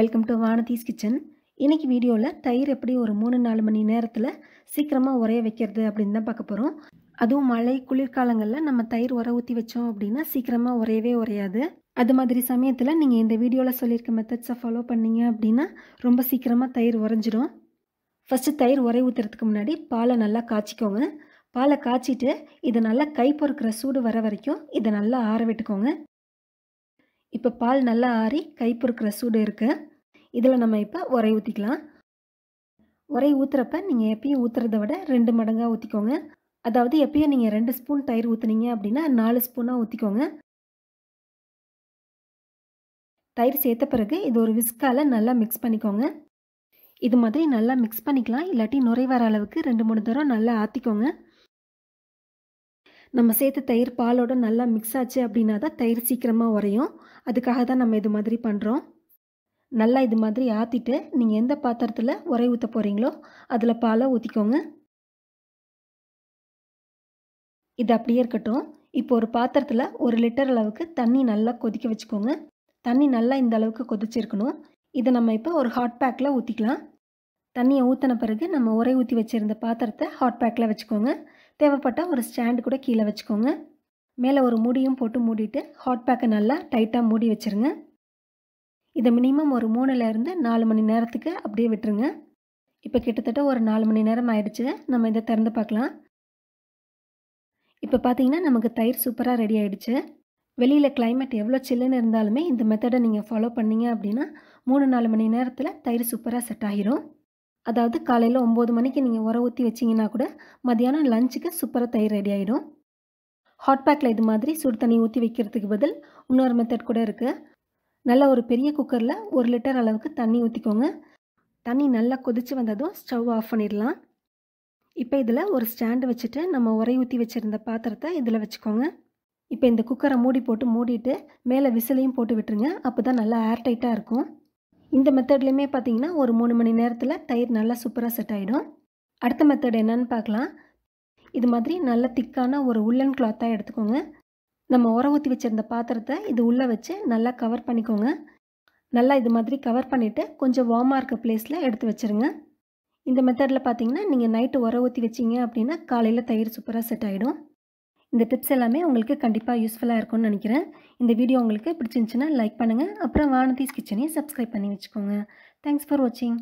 welcome to வானதீஸ் kitchen இன்றைக்கி வீடியோவில் தயிர் எப்படி ஒரு மூணு நாலு மணி நேரத்தில் சீக்கிரமாக உரைய வைக்கிறது அப்படின்னு தான் பார்க்க போகிறோம் அதுவும் மழை குளிர்காலங்களில் நம்ம தயிர் உர ஊற்றி வச்சோம் அப்படின்னா சீக்கிரமாக உரையவே உரையாது அது மாதிரி சமயத்தில் நீங்கள் இந்த வீடியோவில் சொல்லியிருக்க மெத்தட்ஸை ஃபாலோ பண்ணீங்க அப்படின்னா ரொம்ப சீக்கிரமாக தயிர் உறைஞ்சிடும் ஃபஸ்ட்டு தயிர் உரை ஊற்றுறதுக்கு முன்னாடி பாலை நல்லா காய்ச்சிக்கோங்க பாலை காய்ச்சிட்டு இதை நல்லா கை பொறுக்கிற சூடு வர வரைக்கும் இதை நல்லா ஆற விட்டுக்கோங்க இப்போ பால் நல்லா ஆறி கை பொறுக்கிற சூடு இருக்குது இதில் நம்ம இப்போ உரை ஊற்றிக்கலாம் உரை ஊற்றுறப்ப நீங்கள் எப்பயும் ஊற்றுறத விட ரெண்டு மடங்காக ஊற்றிக்கோங்க அதாவது எப்பயும் நீங்கள் ரெண்டு ஸ்பூன் தயிர் ஊற்றுனீங்க அப்படின்னா நாலு ஸ்பூனாக ஊற்றிக்கோங்க தயிர் சேர்த்த பிறகு இது ஒரு விஸ்கால் நல்லா மிக்ஸ் பண்ணிக்கோங்க இது மாதிரி நல்லா மிக்ஸ் பண்ணிக்கலாம் இல்லாட்டி நுரை வர அளவுக்கு ரெண்டு மூணு தரம் நல்லா ஆற்றிக்கோங்க நம்ம சேர்த்த தயிர் பாலோட நல்லா மிக்ஸ் ஆச்சு அப்படின்னா தான் தயிர் சீக்கிரமாக உரையும் அதுக்காக தான் நம்ம இது மாதிரி பண்ணுறோம் நல்லா இது மாதிரி ஆற்றிட்டு நீங்கள் எந்த பாத்திரத்தில் உரை ஊற்ற போகிறீங்களோ அதில் பாலை ஊற்றிக்கோங்க இது அப்படியே இருக்கட்டும் இப்போ ஒரு பாத்திரத்தில் ஒரு லிட்டர் அளவுக்கு தண்ணி நல்லா கொதிக்க வச்சுக்கோங்க தண்ணி நல்லா இந்த அளவுக்கு கொதிச்சிருக்கணும் இதை நம்ம இப்போ ஒரு ஹாட் பேக்கில் ஊற்றிக்கலாம் தண்ணியை ஊற்றின பிறகு நம்ம உரை ஊற்றி வச்சுருந்த பாத்திரத்தை ஹாட் பேக்கில் வச்சுக்கோங்க தேவைப்பட்டால் ஒரு ஸ்டாண்டு கூட கீழே வச்சுக்கோங்க மேலே ஒரு மூடியும் போட்டு மூடிட்டு ஹாட் பேக்கை நல்லா டைட்டாக மூடி வச்சுருங்க இதை மினிமம் ஒரு மூணுலேருந்து நாலு மணி நேரத்துக்கு அப்படியே விட்டுருங்க இப்போ கிட்டத்தட்ட ஒரு நாலு மணி நேரம் ஆயிடுச்சு நம்ம இதை திறந்து பார்க்கலாம் இப்போ பார்த்தீங்கன்னா நமக்கு தயிர் சூப்பராக ரெடி ஆகிடுச்சு வெளியில் கிளைமேட் எவ்வளோ சில்லுன்னு இருந்தாலுமே இந்த மெத்தடை நீங்கள் ஃபாலோ பண்ணீங்க அப்படின்னா மூணு நாலு மணி நேரத்தில் தயிர் சூப்பராக செட் ஆகிரும் அதாவது காலையில் ஒம்பது மணிக்கு நீங்கள் உர ஊற்றி வச்சிங்கன்னா கூட மதியானம் லஞ்சுக்கு சூப்பராக தயிர் ரெடி ஆகிடும் ஹாட் பேக்கில் இது மாதிரி சுடு தண்ணி ஊற்றி வைக்கிறதுக்கு பதில் இன்னொரு மெத்தட் கூட இருக்குது நல்ல ஒரு பெரிய குக்கரில் ஒரு லிட்டர் அளவுக்கு தண்ணி ஊற்றிக்கோங்க தண்ணி நல்லா கொதித்து வந்ததும் ஸ்டவ் ஆஃப் பண்ணிடலாம் இப்போ இதில் ஒரு ஸ்டாண்டு வச்சுட்டு நம்ம உரை ஊற்றி வச்சுருந்த பாத்திரத்தை இதில் வச்சுக்கோங்க இப்போ இந்த குக்கரை மூடி போட்டு மூடிட்டு மேலே விசிலையும் போட்டு விட்டுருங்க அப்போ தான் நல்லா ஏர்டைட்டாக டைட்டாக இருக்கும் இந்த மெத்தட்லேயுமே பார்த்தீங்கன்னா ஒரு மூணு மணி நேரத்தில் தயிர் நல்லா சூப்பராக செட் ஆகிடும் அடுத்த மெத்தட் என்னன்னு பார்க்கலாம் இது மாதிரி நல்ல திக்கான ஒரு உள்ளன் கிளாத்தாக எடுத்துக்கோங்க நம்ம உரம் ஊற்றி வச்சுருந்த பாத்திரத்தை இது உள்ளே வச்சு நல்லா கவர் பண்ணிக்கோங்க நல்லா இது மாதிரி கவர் பண்ணிவிட்டு கொஞ்சம் வார்மாக இருக்க பிளேஸில் எடுத்து வச்சுருங்க இந்த மெத்தடில் பார்த்தீங்கன்னா நீங்கள் நைட்டு உரம் ஊற்றி வச்சிங்க அப்படின்னா காலையில் தயிர் சூப்பராக செட் ஆகிடும் இந்த டிப்ஸ் எல்லாமே உங்களுக்கு கண்டிப்பாக யூஸ்ஃபுல்லாக இருக்கும்னு நினைக்கிறேன் இந்த வீடியோ உங்களுக்கு பிடிச்சிருந்துச்சுன்னா லைக் பண்ணுங்கள் அப்புறம் வானதீஸ் கிச்சனையும் சப்ஸ்கிரைப் பண்ணி வச்சுக்கோங்க தேங்க்ஸ் ஃபார் வாட்சிங்